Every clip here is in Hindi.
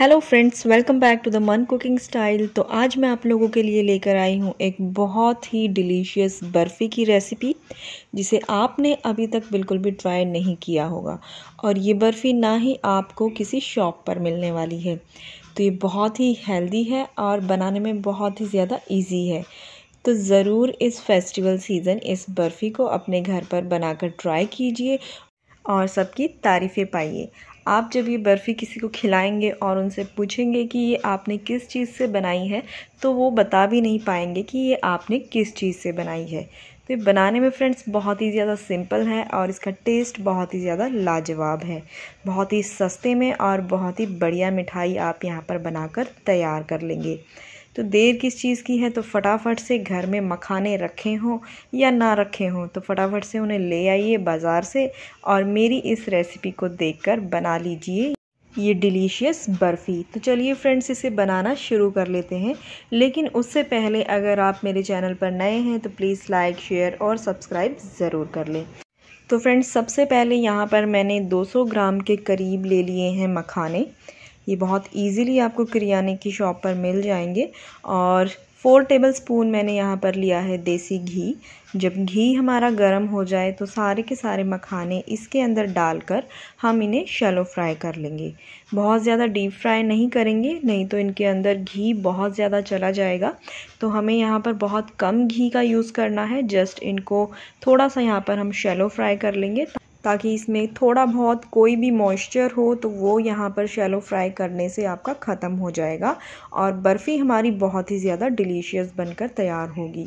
hello friends welcome back to the मन कुकिंग स्टाइल तो आज मैं आप लोगों के लिए लेकर आई हूँ एक बहुत ही डिलीशियस बर्फ़ी की रेसिपी जिसे आपने अभी तक बिल्कुल भी ट्राई नहीं किया होगा और ये बर्फ़ी ना ही आपको किसी शॉप पर मिलने वाली है तो ये बहुत ही हेल्दी है और बनाने में बहुत ही ज़्यादा ईजी है तो ज़रूर इस फेस्टिवल सीज़न इस बर्फ़ी को अपने घर पर बनाकर ट्राई कीजिए और सबकी तारीफ़ें पाइए आप जब ये बर्फ़ी किसी को खिलाएंगे और उनसे पूछेंगे कि ये आपने किस चीज़ से बनाई है तो वो बता भी नहीं पाएंगे कि ये आपने किस चीज़ से बनाई है तो ये बनाने में फ्रेंड्स बहुत ही ज़्यादा सिंपल है और इसका टेस्ट बहुत ही ज़्यादा लाजवाब है बहुत ही सस्ते में और बहुत ही बढ़िया मिठाई आप यहाँ पर बनाकर तैयार कर लेंगे तो देर किस चीज़ की है तो फटाफट से घर में मखाने रखे हों या ना रखे हों तो फटाफट से उन्हें ले आइए बाज़ार से और मेरी इस रेसिपी को देखकर बना लीजिए ये डिलीशियस बर्फ़ी तो चलिए फ्रेंड्स इसे बनाना शुरू कर लेते हैं लेकिन उससे पहले अगर आप मेरे चैनल पर नए हैं तो प्लीज़ लाइक शेयर और सब्सक्राइब ज़रूर कर लें तो फ्रेंड्स सबसे पहले यहाँ पर मैंने 200 ग्राम के करीब ले लिए हैं मखाने ये बहुत इजीली आपको किरियाने की शॉप पर मिल जाएंगे और फ़ोर टेबल स्पून मैंने यहाँ पर लिया है देसी घी जब घी हमारा गर्म हो जाए तो सारे के सारे मखाने इसके अंदर डालकर हम इन्हें शैलो फ्राई कर लेंगे बहुत ज़्यादा डीप फ्राई नहीं करेंगे नहीं तो इनके अंदर घी बहुत ज़्यादा चला जाएगा तो हमें यहाँ पर बहुत कम घी का यूज़ करना है जस्ट इनको थोड़ा सा यहाँ पर हम शैलो फ्राई कर लेंगे ताकि इसमें थोड़ा बहुत कोई भी मॉइस्चर हो तो वो यहाँ पर शैलो फ्राई करने से आपका ख़त्म हो जाएगा और बर्फ़ी हमारी बहुत ही ज़्यादा डिलीशियस बनकर तैयार होगी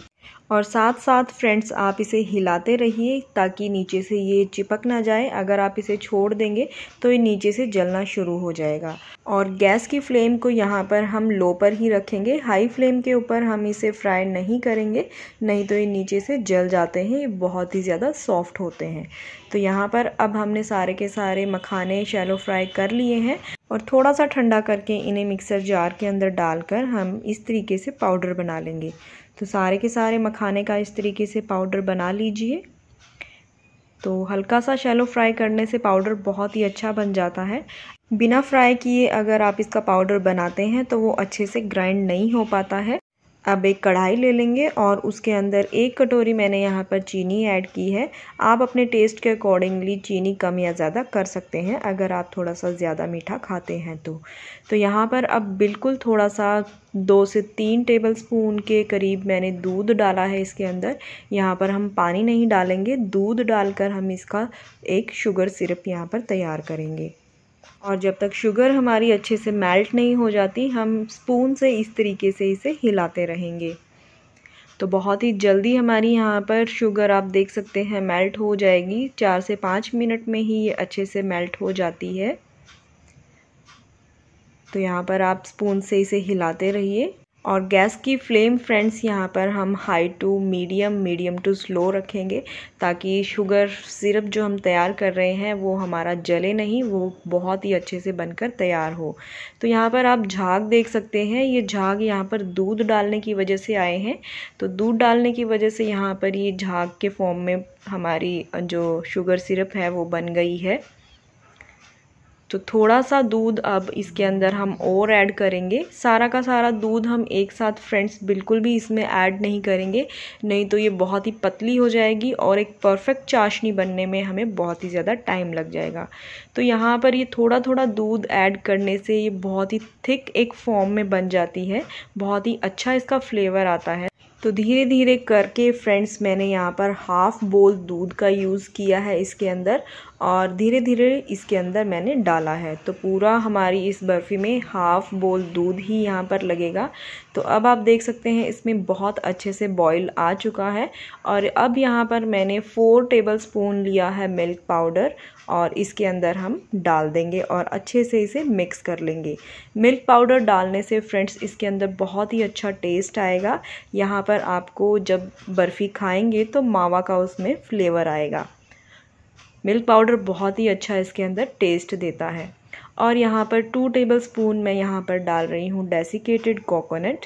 और साथ साथ फ्रेंड्स आप इसे हिलाते रहिए ताकि नीचे से ये चिपक ना जाए अगर आप इसे छोड़ देंगे तो ये नीचे से जलना शुरू हो जाएगा और गैस की फ्लेम को यहाँ पर हम लो पर ही रखेंगे हाई फ्लेम के ऊपर हम इसे फ्राई नहीं करेंगे नहीं तो ये नीचे से जल जाते हैं ये बहुत ही ज़्यादा सॉफ्ट होते हैं तो यहाँ पर अब हमने सारे के सारे मखाने शैलो फ्राई कर लिए हैं और थोड़ा सा ठंडा करके इन्हें मिक्सर जार के अंदर डालकर हम इस तरीके से पाउडर बना लेंगे तो सारे के सारे मखाने का इस तरीके से पाउडर बना लीजिए तो हल्का सा शैलो फ्राई करने से पाउडर बहुत ही अच्छा बन जाता है बिना फ्राई किए अगर आप इसका पाउडर बनाते हैं तो वो अच्छे से ग्राइंड नहीं हो पाता है अब एक कढ़ाई ले लेंगे और उसके अंदर एक कटोरी मैंने यहाँ पर चीनी ऐड की है आप अपने टेस्ट के अकॉर्डिंगली चीनी कम या ज़्यादा कर सकते हैं अगर आप थोड़ा सा ज़्यादा मीठा खाते हैं तो तो यहाँ पर अब बिल्कुल थोड़ा सा दो से तीन टेबल स्पून के करीब मैंने दूध डाला है इसके अंदर यहाँ पर हम पानी नहीं डालेंगे दूध डालकर हम इसका एक शुगर सिरप यहाँ पर तैयार करेंगे और जब तक शुगर हमारी अच्छे से मेल्ट नहीं हो जाती हम स्पून से इस तरीके से इसे हिलाते रहेंगे तो बहुत ही जल्दी हमारी यहाँ पर शुगर आप देख सकते हैं मेल्ट हो जाएगी चार से पाँच मिनट में ही ये अच्छे से मेल्ट हो जाती है तो यहाँ पर आप स्पून से इसे हिलाते रहिए और गैस की फ्लेम फ्रेंड्स यहाँ पर हम high to medium medium to slow रखेंगे ताकि शुगर सिरप जो हम तैयार कर रहे हैं वो हमारा जले नहीं वो बहुत ही अच्छे से बनकर तैयार हो तो यहाँ पर आप झाग देख सकते हैं ये झाग यहाँ पर दूध डालने की वजह से आए हैं तो दूध डालने की वजह से यहाँ पर ये झाग के फॉर्म में हमारी जो शुगर सिरप है वो बन गई है तो थोड़ा सा दूध अब इसके अंदर हम और ऐड करेंगे सारा का सारा दूध हम एक साथ फ्रेंड्स बिल्कुल भी इसमें ऐड नहीं करेंगे नहीं तो ये बहुत ही पतली हो जाएगी और एक परफेक्ट चाशनी बनने में हमें बहुत ही ज़्यादा टाइम लग जाएगा तो यहाँ पर ये थोड़ा थोड़ा दूध ऐड करने से ये बहुत ही थिक एक फॉर्म में बन जाती है बहुत ही अच्छा इसका फ्लेवर आता है तो धीरे धीरे करके फ्रेंड्स मैंने यहाँ पर हाफ़ बोल दूध का यूज़ किया है इसके अंदर और धीरे धीरे इसके अंदर मैंने डाला है तो पूरा हमारी इस बर्फ़ी में हाफ़ बोल दूध ही यहाँ पर लगेगा तो अब आप देख सकते हैं इसमें बहुत अच्छे से बॉईल आ चुका है और अब यहाँ पर मैंने फ़ोर टेबल स्पून लिया है मिल्क पाउडर और इसके अंदर हम डाल देंगे और अच्छे से इसे मिक्स कर लेंगे मिल्क पाउडर डालने से फ्रेंड्स इसके अंदर बहुत ही अच्छा टेस्ट आएगा यहाँ पर आपको जब बर्फ़ी खाएँगे तो मावा का उसमें फ्लेवर आएगा मिल्क पाउडर बहुत ही अच्छा इसके अंदर टेस्ट देता है और यहाँ पर टू टेबल स्पून मैं यहाँ पर डाल रही हूँ डेसिकेटेड कोकोनट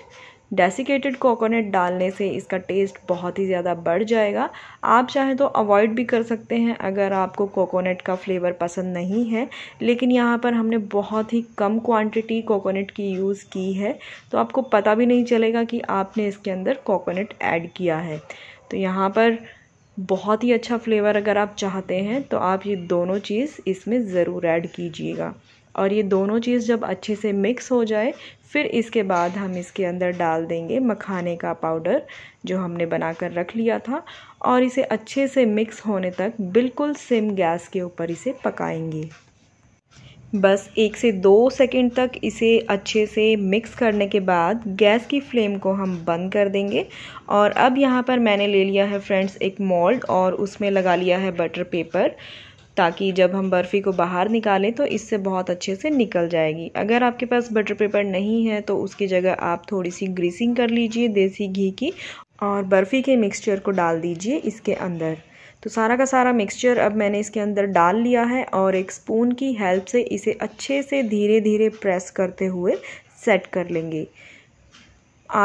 डेसिकेटेड कोकोनट डालने से इसका टेस्ट बहुत ही ज़्यादा बढ़ जाएगा आप चाहें तो अवॉइड भी कर सकते हैं अगर आपको कोकोनट का फ्लेवर पसंद नहीं है लेकिन यहाँ पर हमने बहुत ही कम क्वांटिटी कोकोनट की यूज़ की है तो आपको पता भी नहीं चलेगा कि आपने इसके अंदर कोकोनट ऐड किया है तो यहाँ पर बहुत ही अच्छा फ्लेवर अगर आप चाहते हैं तो आप ये दोनों चीज़ इसमें ज़रूर ऐड कीजिएगा और ये दोनों चीज़ जब अच्छे से मिक्स हो जाए फिर इसके बाद हम इसके अंदर डाल देंगे मखाने का पाउडर जो हमने बना कर रख लिया था और इसे अच्छे से मिक्स होने तक बिल्कुल सिम गैस के ऊपर इसे पकाएंगे बस एक से दो सेकंड तक इसे अच्छे से मिक्स करने के बाद गैस की फ्लेम को हम बंद कर देंगे और अब यहाँ पर मैंने ले लिया है फ्रेंड्स एक मोल्ड और उसमें लगा लिया है बटर पेपर ताकि जब हम बर्फ़ी को बाहर निकालें तो इससे बहुत अच्छे से निकल जाएगी अगर आपके पास बटर पेपर नहीं है तो उसकी जगह आप थोड़ी सी ग्रीसिंग कर लीजिए देसी घी की और बर्फ़ी के मिक्सचर को डाल दीजिए इसके अंदर तो सारा का सारा मिक्सचर अब मैंने इसके अंदर डाल लिया है और एक स्पून की हेल्प से इसे अच्छे से धीरे धीरे प्रेस करते हुए सेट कर लेंगे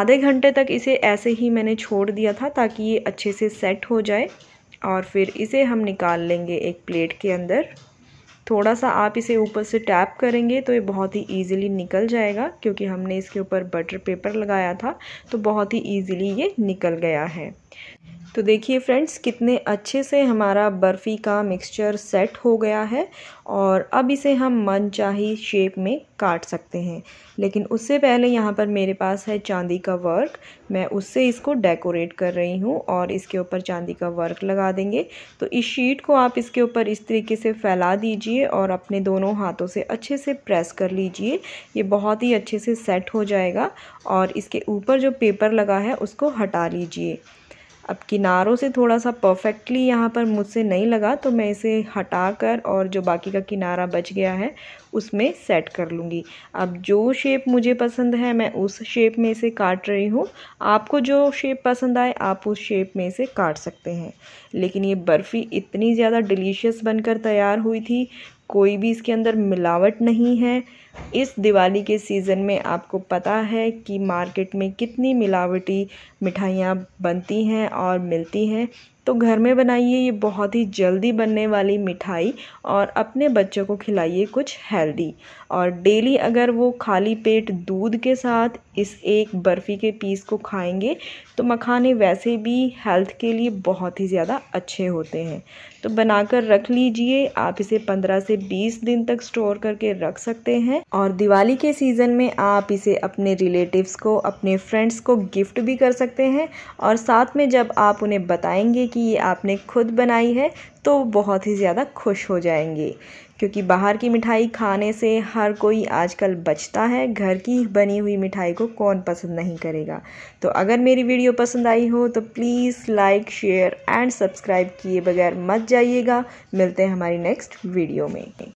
आधे घंटे तक इसे ऐसे ही मैंने छोड़ दिया था ताकि ये अच्छे से सेट हो जाए और फिर इसे हम निकाल लेंगे एक प्लेट के अंदर थोड़ा सा आप इसे ऊपर से टैप करेंगे तो ये बहुत ही इजीली निकल जाएगा क्योंकि हमने इसके ऊपर बटर पेपर लगाया था तो बहुत ही इजीली ये निकल गया है तो देखिए फ्रेंड्स कितने अच्छे से हमारा बर्फ़ी का मिक्सचर सेट हो गया है और अब इसे हम मनचाही शेप में काट सकते हैं लेकिन उससे पहले यहाँ पर मेरे पास है चांदी का वर्क मैं उससे इसको डेकोरेट कर रही हूँ और इसके ऊपर चांदी का वर्क लगा देंगे तो इस शीट को आप इसके ऊपर इस तरीके से फैला दीजिए और अपने दोनों हाथों से अच्छे से प्रेस कर लीजिए ये बहुत ही अच्छे से सेट हो जाएगा और इसके ऊपर जो पेपर लगा है उसको हटा लीजिए अब किनारों से थोड़ा सा परफेक्टली यहाँ पर मुझसे नहीं लगा तो मैं इसे हटा कर और जो बाकी का किनारा बच गया है उसमें सेट कर लूँगी अब जो शेप मुझे पसंद है मैं उस शेप में से काट रही हूँ आपको जो शेप पसंद आए आप उस शेप में से काट सकते हैं लेकिन ये बर्फ़ी इतनी ज़्यादा डिलीशियस बनकर तैयार हुई थी कोई भी इसके अंदर मिलावट नहीं है इस दिवाली के सीज़न में आपको पता है कि मार्केट में कितनी मिलावटी मिठाइयाँ बनती हैं और मिलती हैं तो घर में बनाइए ये बहुत ही जल्दी बनने वाली मिठाई और अपने बच्चों को खिलाइए कुछ हेल्दी और डेली अगर वो खाली पेट दूध के साथ इस एक बर्फ़ी के पीस को खाएंगे तो मखाने वैसे भी हेल्थ के लिए बहुत ही ज़्यादा अच्छे होते हैं तो बनाकर रख लीजिए आप इसे 15 से 20 दिन तक स्टोर करके रख सकते हैं और दिवाली के सीज़न में आप इसे अपने रिलेटिव्स को अपने फ्रेंड्स को गिफ्ट भी कर सकते हैं और साथ में जब आप उन्हें बताएंगे कि ये आपने खुद बनाई है तो बहुत ही ज़्यादा खुश हो जाएंगे क्योंकि बाहर की मिठाई खाने से हर कोई आजकल बचता है घर की बनी हुई मिठाई को कौन पसंद नहीं करेगा तो अगर मेरी वीडियो पसंद आई हो तो please like share and subscribe किए बगैर मत जाइएगा मिलते हैं हमारी नेक्स्ट वीडियो में